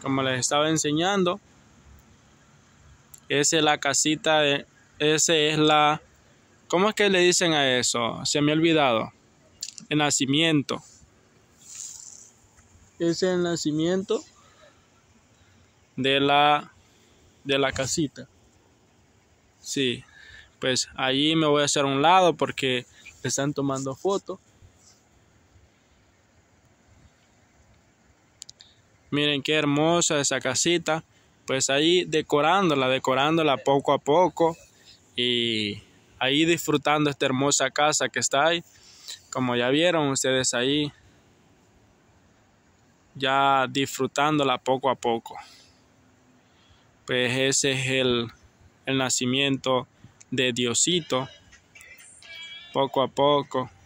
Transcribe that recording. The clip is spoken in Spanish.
como les estaba enseñando esa es la casita de esa es la ¿cómo es que le dicen a eso? se me ha olvidado el nacimiento ese es el nacimiento de la de la casita sí pues allí me voy a hacer un lado porque están tomando fotos Miren qué hermosa esa casita. Pues ahí decorándola, decorándola poco a poco. Y ahí disfrutando esta hermosa casa que está ahí. Como ya vieron ustedes ahí. Ya disfrutándola poco a poco. Pues ese es el, el nacimiento de Diosito. Poco a poco.